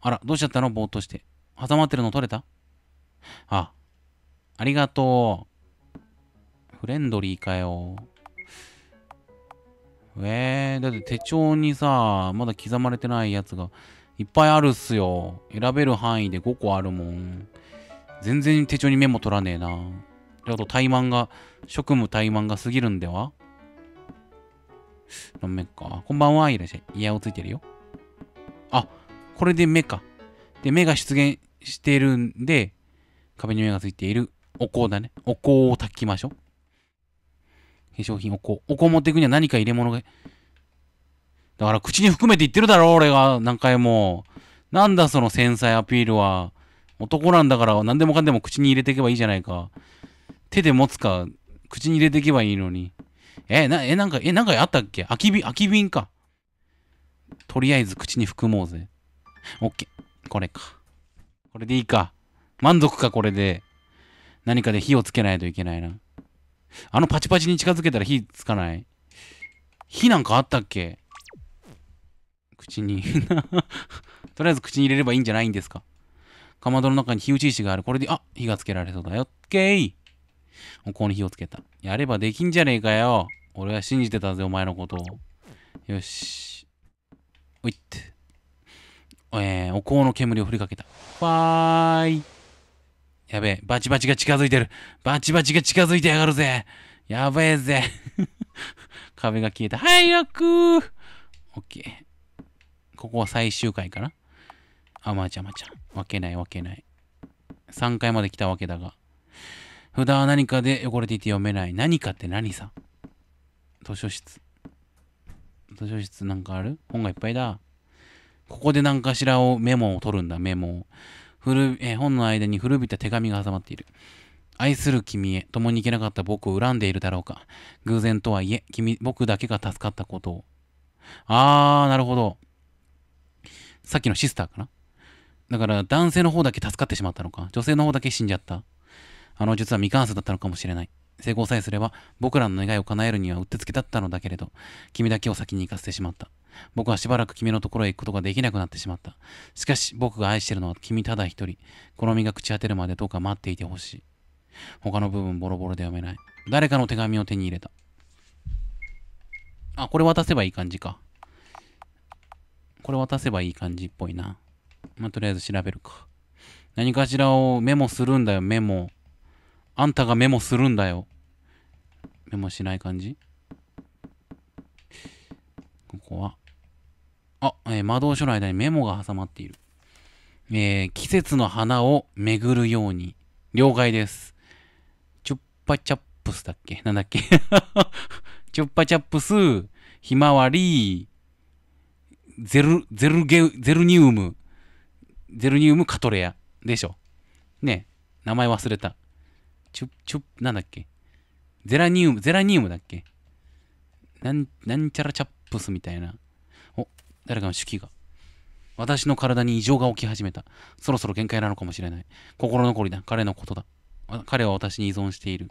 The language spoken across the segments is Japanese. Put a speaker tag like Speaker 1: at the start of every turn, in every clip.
Speaker 1: あら、どうしちゃったのぼーっとして。挟まってるの取れたあ、ありがとう。フレンドリーかよ。えー、だって手帳にさ、まだ刻まれてないやつがいっぱいあるっすよ。選べる範囲で5個あるもん。全然手帳にメモ取らねえな。ちょっと怠慢が、職務怠慢が過ぎるんではめ面か。こんばんは、いらっしゃい。いや、をついてるよ。あ、これで目か。で、目が出現しているんで、壁に目がついているお香だね。お香を炊きましょう。化粧品お香。お香持っていくには何か入れ物が。だから口に含めて言ってるだろ、俺が何回も。なんだその繊細アピールは。男なんだから何でもかんでも口に入れていけばいいじゃないか。手で持つか、口に入れていけばいいのに。え、な、え、なんか、え、なんかあったっけ空き瓶、空き瓶か。とりあえず口に含もうぜ。OK。これか。これでいいか。満足か、これで。何かで火をつけないといけないな。あのパチパチに近づけたら火つかない火なんかあったっけ口に とりあえず口に入れればいいんじゃないんですかかまどの中に火打ち石がある。これで、あ火がつけられそうだよ。オッケーここに火をつけた。やればできんじゃねえかよ。俺は信じてたぜ、お前のことを。よし。おいって。えー、お香の煙を振りかけた。フーい。やべえ、バチバチが近づいてる。バチバチが近づいてやがるぜ。やべえぜ。壁が消えた。早くー !OK。ここは最終回かなあ、まあ、ちゃまちゃ。わけないわけない。3回まで来たわけだが。札は何かで汚れていて読めない。何かって何さ図書室。図書室なんかある本がいっぱいだ。ここで何かしらをメモを取るんだ、メモを。古え本の間に古びた手紙が挟まっている。愛する君へ、共に行けなかった僕を恨んでいるだろうか。偶然とはいえ、君、僕だけが助かったことを。あー、なるほど。さっきのシスターかなだから男性の方だけ助かってしまったのか、女性の方だけ死んじゃった。あの、実は未完成だったのかもしれない。成功さえすれば、僕らの願いを叶えるにはうってつけだったのだけれど、君だけを先に行かせてしまった。僕はしばらく君のところへ行くことができなくなってしまった。しかし、僕が愛してるのは君ただ一人。この身が朽ち果てるまでどうか待っていてほしい。他の部分ボロボロで読めない。誰かの手紙を手に入れた。あ、これ渡せばいい感じか。これ渡せばいい感じっぽいな。まあ、とりあえず調べるか。何かしらをメモするんだよ、メモ。あんたがメモするんだよ。メモしない感じここは、あ、えー、魔導書の間にメモが挟まっている。えー、季節の花を巡るように。了解です。チュッパチャップスだっけなんだっけ チュッパチャップス、ひまわり、ゼル、ゼルゲ、ゼルニウム、ゼルニウムカトレア。でしょ。ね名前忘れた。チュ、チュ、なんだっけゼラニウム、ゼラニウムだっけなん、なんちゃらチャップスみたいな。誰かの手記が。私の体に異常が起き始めた。そろそろ限界なのかもしれない。心残りだ。彼のことだ。彼は私に依存している。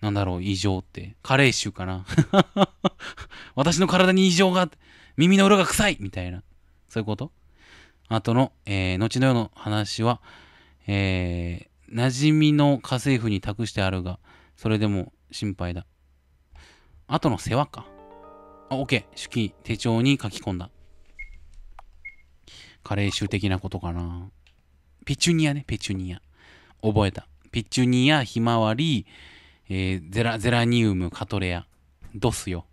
Speaker 1: なんだろう、異常って。加齢臭かな。私の体に異常が、耳の裏が臭いみたいな。そういうことあとの、えー、後の世の話は、えー、馴染みの家政婦に託してあるが、それでも心配だ。後の世話か。あ、OK。手記、手帳に書き込んだ。加齢臭的なことかな。ペチュニアね、ペチュニア。覚えた。ペチュニア、ひまわり、えー、ゼラ、ゼラニウム、カトレア。ドスよ。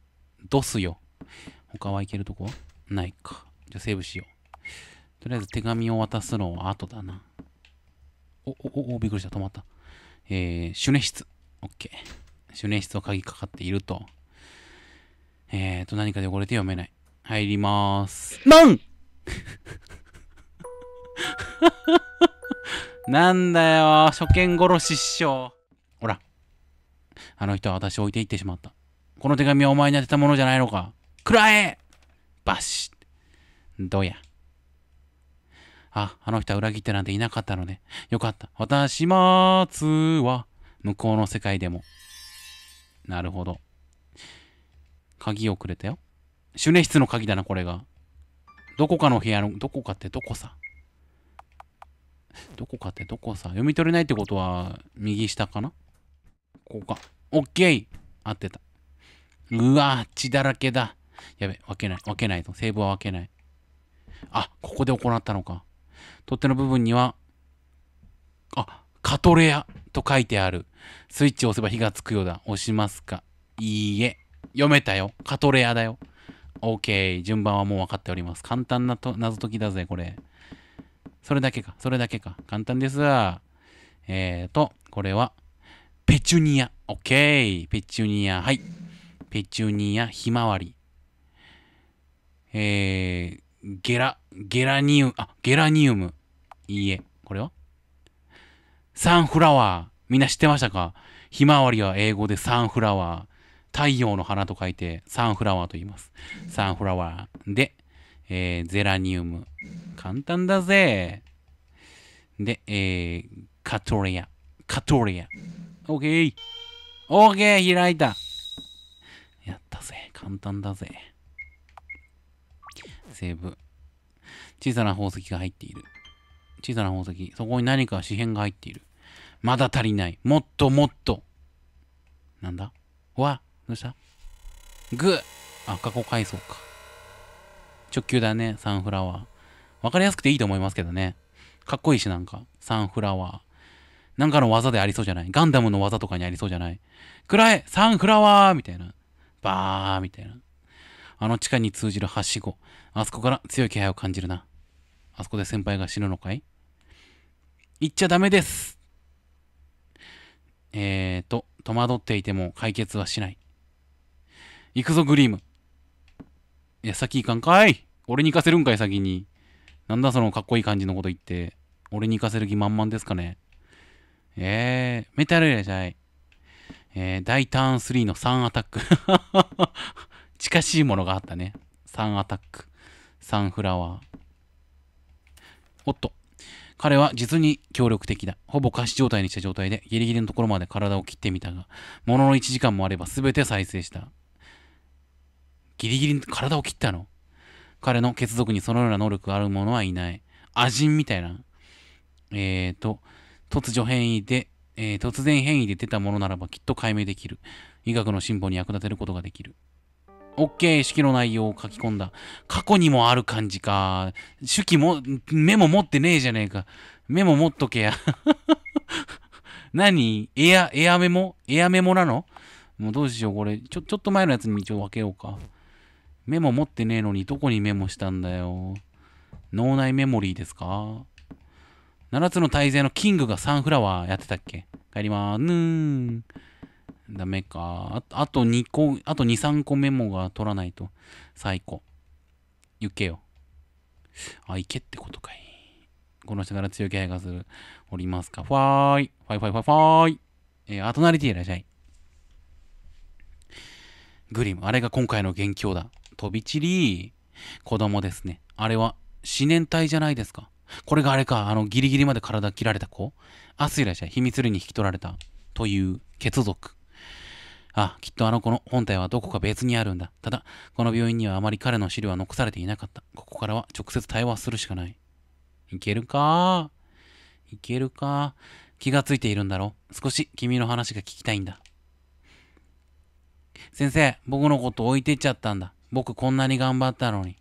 Speaker 1: ドスよ。他はいけるとこないか。じゃセーブしよう。とりあえず手紙を渡すのは後だな。お、お、お、びっくりした。止まった。えー、シュネ室。OK。シュネ室を鍵かかっていると。えーと、何かで汚れて読めない。入りまーす。なん なんだよ、初見殺し師匠。ほら。あの人は私を置いていってしまった。この手紙はお前に当てたものじゃないのか。くらえバシッ。どうや。あ、あの人は裏切ってなんていなかったので、よかった。私まつは、向こうの世界でも。なるほど。鍵をくれたよ。シュネ室の鍵だな、これが。どこかの部屋の、どこかってどこさ。どこかってどこさ。読み取れないってことは、右下かなここか。オッケー合ってた。うわ血だらけだ。やべ、分けない、分けないと。セーブは分けない。あ、ここで行ったのか。取っ手の部分には、あ、カトレアと書いてある。スイッチを押せば火がつくようだ。押しますかいいえ。読めたよ。カトレアだよ。OK。順番はもう分かっております。簡単なと謎解きだぜ、これ。それだけか。それだけか。簡単ですが。えーと、これは、ペチュニア。OK。ペチュニア。はい。ペチュニア、ひまわり。えー、ゲラ、ゲラニウム、あ、ゲラニウム。いいえ。これはサンフラワー。みんな知ってましたかひまわりは英語でサンフラワー。太陽の花と書いてサンフラワーと言います。サンフラワーで、えー、ゼラニウム。簡単だぜ。で、えー、カトレア。カトレア。オッケー。オッケー、開いた。やったぜ。簡単だぜ。セーブ。小さな宝石が入っている。小さな宝石。そこに何か紙片が入っている。まだ足りない。もっともっと。なんだわ。どうしたグーあ、過去回想か。直球だね、サンフラワー。わかりやすくていいと思いますけどね。かっこいいし、なんか。サンフラワー。なんかの技でありそうじゃないガンダムの技とかにありそうじゃない暗いサンフラワーみたいな。バーみたいな。あの地下に通じるはしご。あそこから強い気配を感じるな。あそこで先輩が死ぬのかい行っちゃダメです。えーと、戸惑っていても解決はしない。行くぞ、グリーム。いや、先行かんかい俺に行かせるんかい、先に。なんだそのかっこいい感じのこと言って。俺に行かせる気満々ですかね。えー、メタルやじゃい。えー、大ターン3の3アタック 近しいものがあったね。3アタック。3フラワー。おっと。彼は実に協力的だ。ほぼ仮死状態にした状態でギリギリのところまで体を切ってみたが、ものの1時間もあれば全て再生した。ギリギリ体を切ったの。彼の血族にそのような能力がある者はいない。アジンみたいな。えーと、突如変異で、えー、突然変異で出たものならばきっと解明できる。医学の進歩に役立てることができる。OK、手記の内容を書き込んだ。過去にもある感じか。手記も、メモ持ってねえじゃねえか。メモ持っとけや。何エア、エアメモエアメモなのもうどうしよう、これ。ちょ、ちょっと前のやつに一応分けようか。メモ持ってねえのにどこにメモしたんだよ。脳内メモリーですか ?7 つの大勢のキングがサンフラワーやってたっけ帰りまーす。うーん。ダメか。あと2個、あと2、3個メモが取らないと。最高。行けよ。あ、行けってことかい。この人から強気配がする。おりますか。ファーイ。ファイファイファイファーイ。えー、アトナリティいらっしゃい。グリム、あれが今回の元凶だ。飛び散り、子供ですね。あれは、死年体じゃないですか。これがあれか、あの、ギリギリまで体切られた子アスイラじゃ秘密裏に引き取られた、という血族。あ、きっとあの子の本体はどこか別にあるんだ。ただ、この病院にはあまり彼の資料は残されていなかった。ここからは直接対話するしかない。いけるかいけるか気がついているんだろ少し君の話が聞きたいんだ。先生、僕のこと置いてっちゃったんだ。僕こんなに頑張ったのに。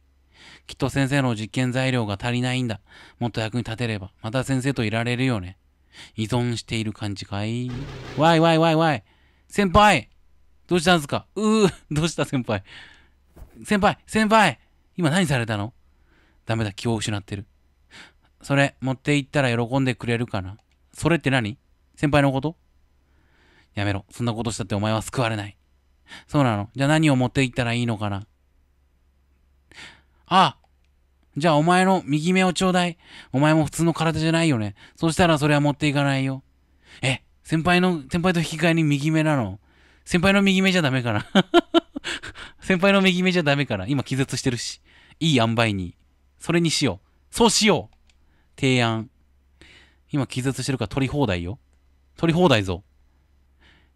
Speaker 1: きっと先生の実験材料が足りないんだ。もっと役に立てれば、また先生といられるよね。依存している感じかいわいわいわいわい。先輩どうしたんすかうー、どうした先輩。先輩先輩今何されたのダメだ、気を失ってる。それ、持って行ったら喜んでくれるかなそれって何先輩のことやめろ。そんなことしたってお前は救われない。そうなのじゃあ何を持って行ったらいいのかなあじゃあお前の右目をちょうだい。お前も普通の体じゃないよね。そしたらそれは持っていかないよ。え、先輩の、先輩と引き換えに右目なの先輩の右目じゃダメかな 先輩の右目じゃダメから。今気絶してるし。いい塩梅に。それにしよう。そうしよう提案。今気絶してるから取り放題よ。取り放題ぞ。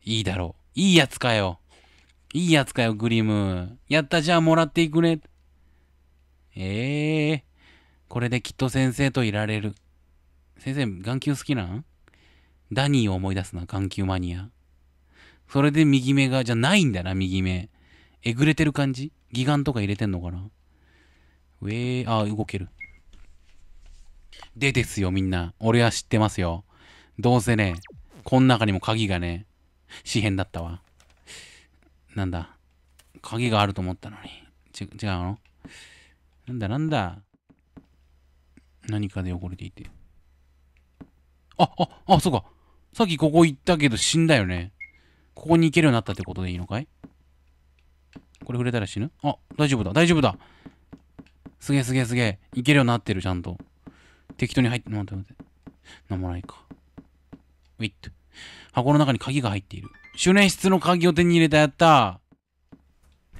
Speaker 1: いいだろう。いいやつかよ。いいやつかよ、グリム。やったじゃあもらっていくね。ええー、これできっと先生といられる。先生、眼球好きなんダニーを思い出すな、眼球マニア。それで右目が、じゃないんだな、右目。えぐれてる感じ義眼とか入れてんのかなウェー、あ、動ける。でですよ、みんな。俺は知ってますよ。どうせね、こん中にも鍵がね、紙片だったわ。なんだ。鍵があると思ったのに。ち、違うのなんだなんだ。何かで汚れていて。あ、あ、あ、そうか。さっきここ行ったけど死んだよね。ここに行けるようになったってことでいいのかいこれ触れたら死ぬあ、大丈夫だ、大丈夫だ。すげえすげえすげえ。行けるようになってる、ちゃんと。適当に入って、待って待って。なんもないか。ウィット。箱の中に鍵が入っている。修練室の鍵を手に入れた、やった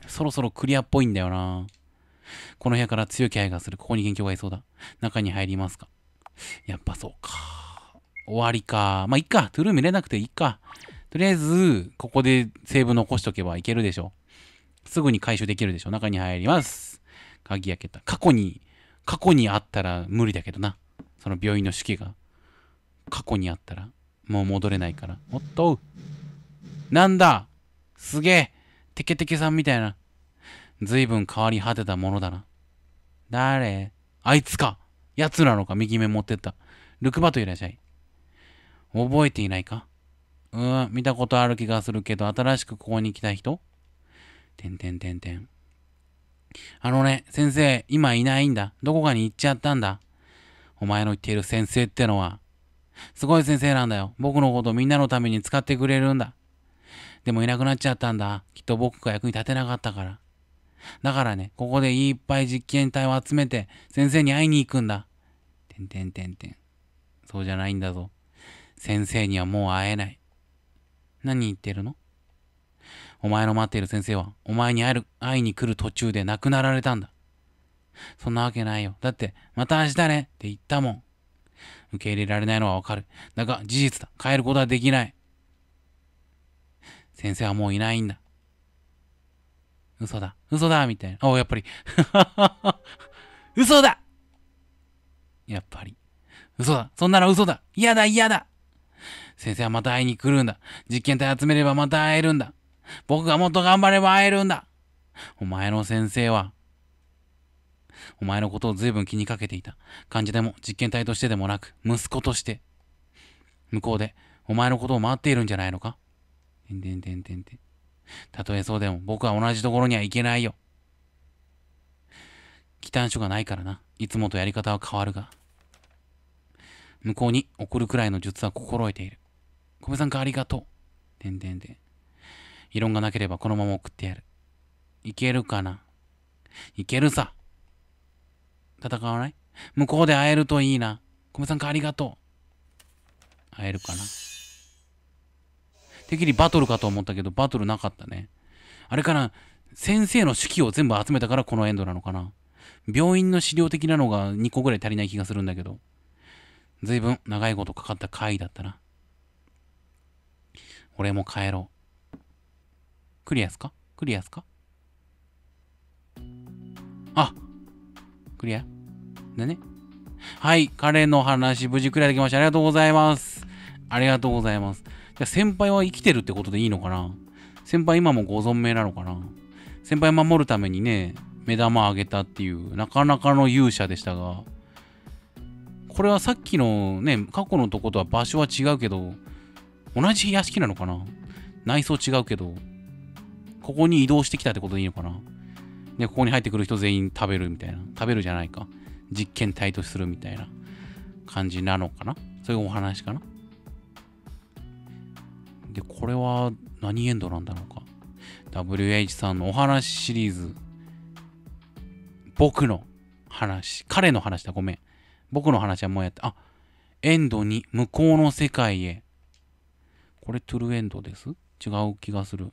Speaker 1: そろそろクリアっぽいんだよな。この部屋から強い気配がする。ここに元凶がいそうだ。中に入りますか。やっぱそうか。終わりか。まあ、いっか。トゥルー見れなくていいか。とりあえず、ここでセーブ残しとけばいけるでしょ。すぐに回収できるでしょ。中に入ります。鍵開けた。過去に、過去にあったら無理だけどな。その病院の手記が。過去にあったら、もう戻れないから。おっとなんだすげえテケテケさんみたいな。随分変わり果てたものだな。誰あいつか奴なのか右目持ってった。ルクバといらっしゃい。覚えていないかうーん、見たことある気がするけど、新しくここに来た人てんてんてんてん。あのね、先生、今いないんだ。どこかに行っちゃったんだ。お前の言っている先生ってのは、すごい先生なんだよ。僕のことみんなのために使ってくれるんだ。でもいなくなっちゃったんだ。きっと僕が役に立てなかったから。だからね、ここでいっぱい実験体を集めて、先生に会いに行くんだ。てんてんてんてん。そうじゃないんだぞ。先生にはもう会えない。何言ってるのお前の待っている先生は、お前に会える、会いに来る途中で亡くなられたんだ。そんなわけないよ。だって、また明日ねって言ったもん。受け入れられないのはわかる。だが、事実だ。変えることはできない。先生はもういないんだ。嘘だ、嘘だ、みたいな。おやっぱり。嘘だやっぱり。嘘だ、そんなの嘘だ、嫌だ、嫌だ。先生はまた会いに来るんだ。実験体集めればまた会えるんだ。僕がもっと頑張れば会えるんだ。お前の先生は、お前のことを随分気にかけていた。患者でも実験体としてでもなく、息子として。向こうで、お前のことを待っているんじゃないのかてんてんてんてんてん。たとえそうでも僕は同じところには行けないよ。忌憚書がないからな。いつもとやり方は変わるが。向こうに送るくらいの術は心得ている。小部さんかありがとう。てんてんてん。異論がなければこのまま送ってやる。いけるかないけるさ。戦わない向こうで会えるといいな。小部さんかありがとう。会えるかなてっきりバトルかと思ったけど、バトルなかったね。あれかな、先生の手記を全部集めたからこのエンドなのかな。病院の資料的なのが2個ぐらい足りない気がするんだけど。随分長いことかかった回だったな。俺も帰ろう。クリアすかクリアすかあクリアだね。はい、彼の話、無事クリアできました。ありがとうございます。ありがとうございます。や、先輩は生きてるってことでいいのかな先輩今もご存命なのかな先輩守るためにね、目玉あげたっていう、なかなかの勇者でしたが、これはさっきのね、過去のとことは場所は違うけど、同じ屋敷なのかな内装違うけど、ここに移動してきたってことでいいのかなで、ここに入ってくる人全員食べるみたいな。食べるじゃないか。実験体とするみたいな感じなのかなそういうお話かなで、これは何エンドなんだろうか。WH さんのお話シリーズ。僕の話。彼の話だ。ごめん。僕の話はもうやった。あ、エンドに向こうの世界へ。これトゥルーエンドです違う気がする。